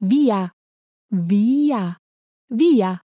Via. Via. Via.